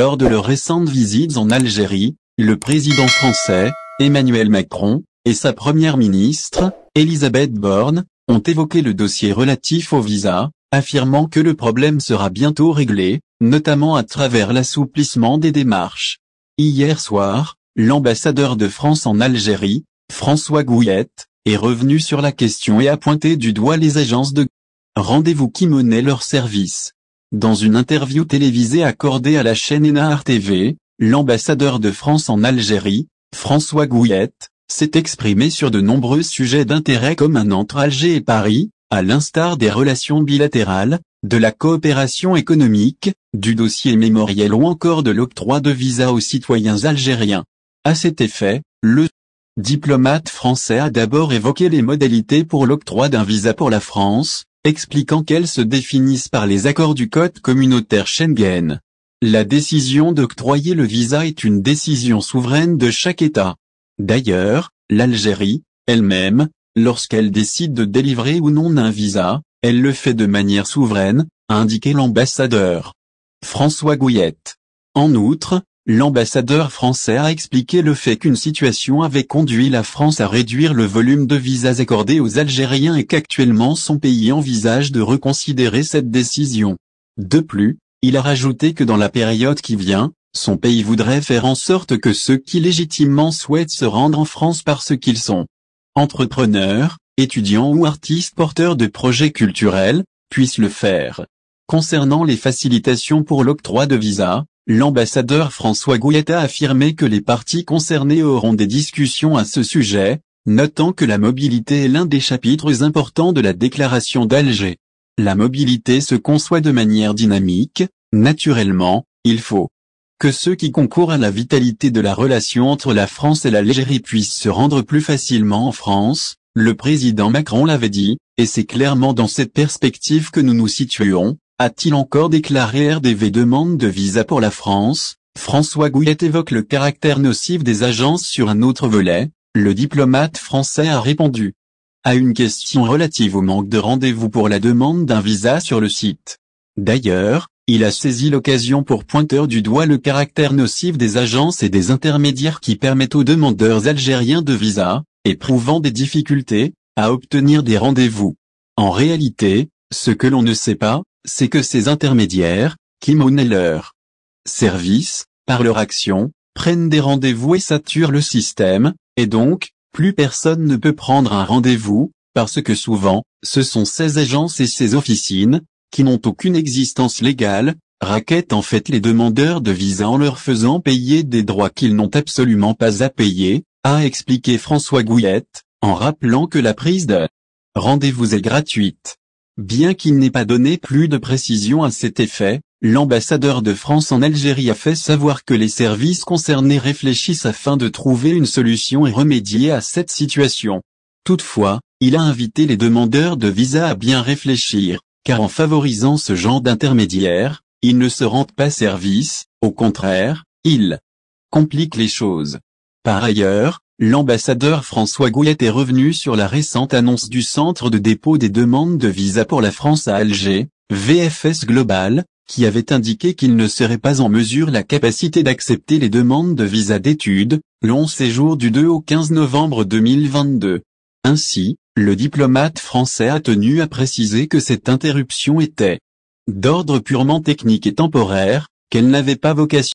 Lors de leurs récentes visites en Algérie, le président français, Emmanuel Macron, et sa première ministre, Elisabeth Borne, ont évoqué le dossier relatif au visa, affirmant que le problème sera bientôt réglé, notamment à travers l'assouplissement des démarches. Hier soir, l'ambassadeur de France en Algérie, François Gouillette, est revenu sur la question et a pointé du doigt les agences de rendez-vous qui menaient leur service. Dans une interview télévisée accordée à la chaîne Enar TV, l'ambassadeur de France en Algérie, François Gouillette, s'est exprimé sur de nombreux sujets d'intérêt un entre Alger et Paris, à l'instar des relations bilatérales, de la coopération économique, du dossier mémoriel ou encore de l'octroi de visa aux citoyens algériens. À cet effet, le diplomate français a d'abord évoqué les modalités pour l'octroi d'un visa pour la France, expliquant qu'elles se définissent par les accords du Code communautaire Schengen. La décision d'octroyer le visa est une décision souveraine de chaque État. D'ailleurs, l'Algérie, elle-même, lorsqu'elle décide de délivrer ou non un visa, elle le fait de manière souveraine, a indiqué l'ambassadeur François Gouillette. En outre, L'ambassadeur français a expliqué le fait qu'une situation avait conduit la France à réduire le volume de visas accordés aux Algériens et qu'actuellement son pays envisage de reconsidérer cette décision. De plus, il a rajouté que dans la période qui vient, son pays voudrait faire en sorte que ceux qui légitimement souhaitent se rendre en France parce qu'ils sont entrepreneurs, étudiants ou artistes porteurs de projets culturels, puissent le faire. Concernant les facilitations pour l'octroi de visas, L'ambassadeur François Gouyette a affirmé que les parties concernées auront des discussions à ce sujet, notant que la mobilité est l'un des chapitres importants de la déclaration d'Alger. La mobilité se conçoit de manière dynamique, naturellement, il faut que ceux qui concourent à la vitalité de la relation entre la France et l'Algérie puissent se rendre plus facilement en France, le président Macron l'avait dit, et c'est clairement dans cette perspective que nous nous situons, a-t-il encore déclaré RDV demande de visa pour la France François Gouillet évoque le caractère nocif des agences sur un autre volet, le diplomate français a répondu à une question relative au manque de rendez-vous pour la demande d'un visa sur le site. D'ailleurs, il a saisi l'occasion pour pointeur du doigt le caractère nocif des agences et des intermédiaires qui permettent aux demandeurs algériens de visa, éprouvant des difficultés, à obtenir des rendez-vous. En réalité, ce que l'on ne sait pas, c'est que ces intermédiaires, qui monnaient leur service, par leur action, prennent des rendez-vous et saturent le système, et donc, plus personne ne peut prendre un rendez-vous, parce que souvent, ce sont ces agences et ces officines, qui n'ont aucune existence légale, raquettent en fait les demandeurs de visa en leur faisant payer des droits qu'ils n'ont absolument pas à payer, a expliqué François Gouillette, en rappelant que la prise de rendez-vous est gratuite. Bien qu'il n'ait pas donné plus de précisions à cet effet, l'ambassadeur de France en Algérie a fait savoir que les services concernés réfléchissent afin de trouver une solution et remédier à cette situation. Toutefois, il a invité les demandeurs de visa à bien réfléchir, car en favorisant ce genre d'intermédiaires, ils ne se rendent pas service, au contraire, ils compliquent les choses. Par ailleurs, L'ambassadeur François Gouillet est revenu sur la récente annonce du Centre de dépôt des demandes de visa pour la France à Alger, VFS Global, qui avait indiqué qu'il ne serait pas en mesure la capacité d'accepter les demandes de visa d'études, long séjour du 2 au 15 novembre 2022. Ainsi, le diplomate français a tenu à préciser que cette interruption était d'ordre purement technique et temporaire, qu'elle n'avait pas vocation